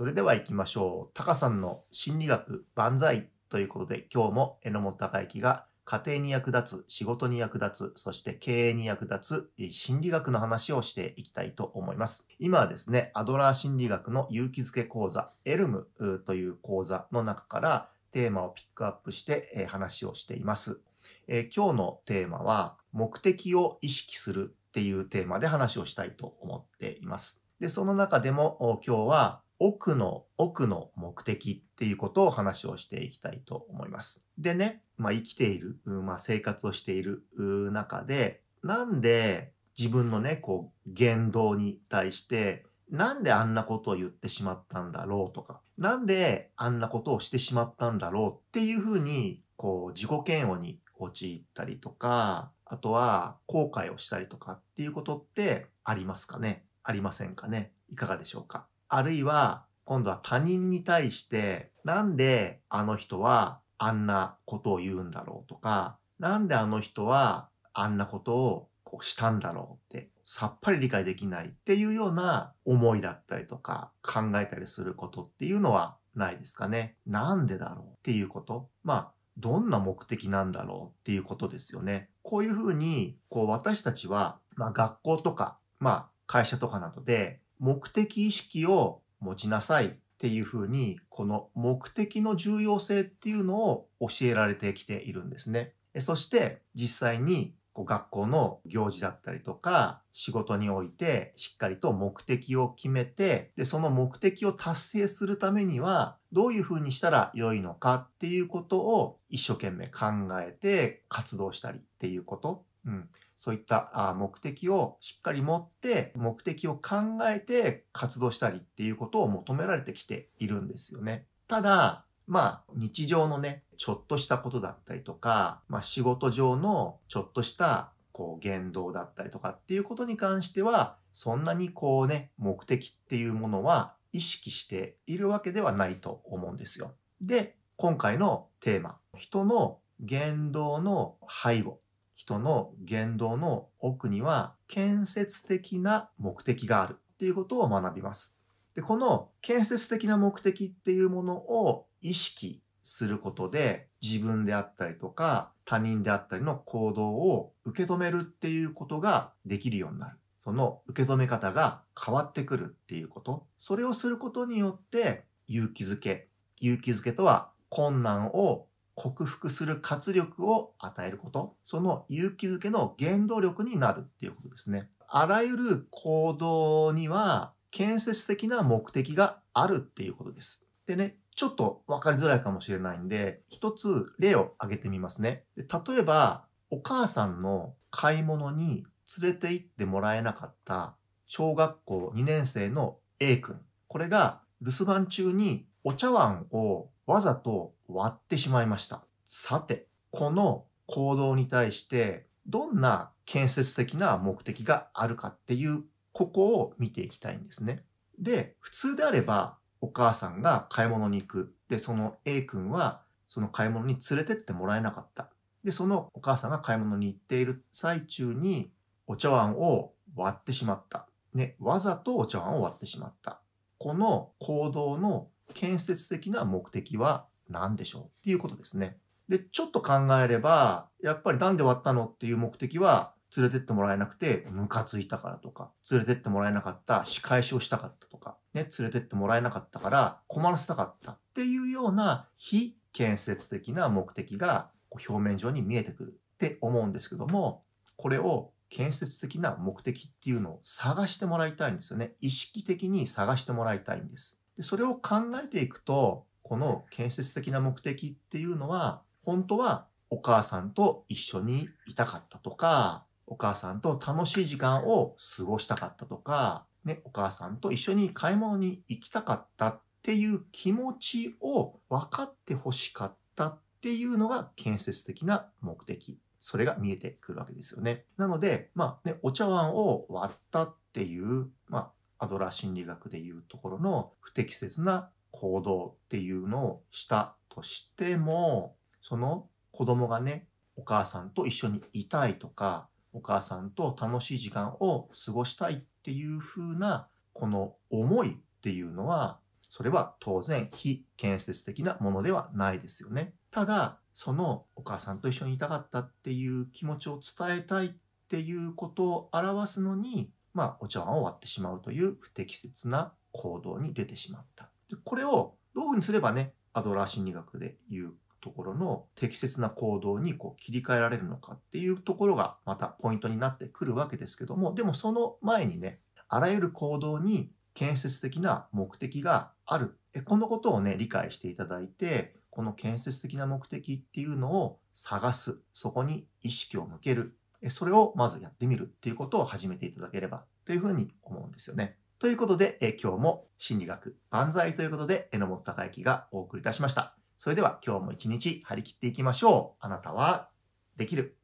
それでは行きましょう。タカさんの心理学万歳ということで、今日も榎本隆之が家庭に役立つ、仕事に役立つ、そして経営に役立つ心理学の話をしていきたいと思います。今はですね、アドラー心理学の勇気づけ講座、エルムという講座の中からテーマをピックアップして話をしています。えー、今日のテーマは、目的を意識するっていうテーマで話をしたいと思っています。で、その中でも今日は奥の奥の目的っていうことを話をしていきたいと思います。でね、まあ、生きている、まあ、生活をしている中で、なんで自分のね、こう、言動に対して、なんであんなことを言ってしまったんだろうとか、なんであんなことをしてしまったんだろうっていうふうに、こう、自己嫌悪に陥ったりとか、あとは後悔をしたりとかっていうことってありますかねありませんかねいかがでしょうかあるいは今度は他人に対してなんであの人はあんなことを言うんだろうとか、なんであの人はあんなことをこうしたんだろうってさっぱり理解できないっていうような思いだったりとか考えたりすることっていうのはないですかね。なんでだろうっていうこと。まあ、どんな目的なんだろうっていうことですよね。こういうふうに、こう私たちは、まあ学校とか、まあ会社とかなどで目的意識を持ちなさいっていうふうに、この目的の重要性っていうのを教えられてきているんですね。そして実際に学校の行事だったりとか仕事においてしっかりと目的を決めてでその目的を達成するためにはどういうふうにしたら良いのかっていうことを一生懸命考えて活動したりっていうことうん、そういった目的をしっかり持って、目的を考えて活動したりっていうことを求められてきているんですよね。ただ、まあ、日常のね、ちょっとしたことだったりとか、まあ、仕事上のちょっとした、こう、言動だったりとかっていうことに関しては、そんなにこうね、目的っていうものは意識しているわけではないと思うんですよ。で、今回のテーマ、人の言動の背後人の言動の奥には建設的な目的があるっていうことを学びます。で、この建設的な目的っていうものを意識することで自分であったりとか他人であったりの行動を受け止めるっていうことができるようになる。その受け止め方が変わってくるっていうこと。それをすることによって勇気づけ。勇気づけとは困難を克服する活力を与えること、その勇気づけの原動力になるっていうことですね。あらゆる行動には建設的な目的があるっていうことです。でね、ちょっと分かりづらいかもしれないんで、一つ例を挙げてみますね。例えば、お母さんの買い物に連れて行ってもらえなかった小学校2年生の A 君。これが留守番中にお茶碗をわざと割ってしまいました。さて、この行動に対してどんな建設的な目的があるかっていう、ここを見ていきたいんですね。で、普通であればお母さんが買い物に行く。で、その A 君はその買い物に連れてってもらえなかった。で、そのお母さんが買い物に行っている最中にお茶碗を割ってしまった。ね、わざとお茶碗を割ってしまった。この行動の建設的な目的は何でしょうっていうことですね。で、ちょっと考えれば、やっぱりなんで割ったのっていう目的は、連れてってもらえなくて、ムカついたからとか、連れてってもらえなかった、仕返しをしたかったとか、ね、連れてってもらえなかったから、困らせたかったっていうような非建設的な目的が表面上に見えてくるって思うんですけども、これを建設的な目的っていうのを探してもらいたいんですよね。意識的に探してもらいたいんです。でそれを考えていくと、この建設的な目的っていうのは、本当はお母さんと一緒にいたかったとか、お母さんと楽しい時間を過ごしたかったとか、ね、お母さんと一緒に買い物に行きたかったっていう気持ちを分かってほしかったっていうのが建設的な目的。それが見えてくるわけですよね。なので、まあね、お茶碗を割ったっていう、まあアドラー心理学でいうところの不適切な行動っていうのをしたとしても、その子供がね、お母さんと一緒にいたいとか、お母さんと楽しい時間を過ごしたいっていう風な、この思いっていうのは、それは当然非建設的なものではないですよね。ただ、そのお母さんと一緒にいたかったっていう気持ちを伝えたいっていうことを表すのに、まあ、お茶碗を割ってしまうという不適切な行動に出てしまった。でこれをどういうふうにすればね、アドラー心理学で言うところの適切な行動にこう切り替えられるのかっていうところがまたポイントになってくるわけですけども、でもその前にね、あらゆる行動に建設的な目的がある。このことをね、理解していただいて、この建設的な目的っていうのを探す。そこに意識を向ける。それをまずやってみるっていうことを始めていただければというふうに思うんですよね。ということで、え今日も心理学万歳ということで、榎本隆之がお送りいたしました。それでは今日も一日張り切っていきましょう。あなたはできる。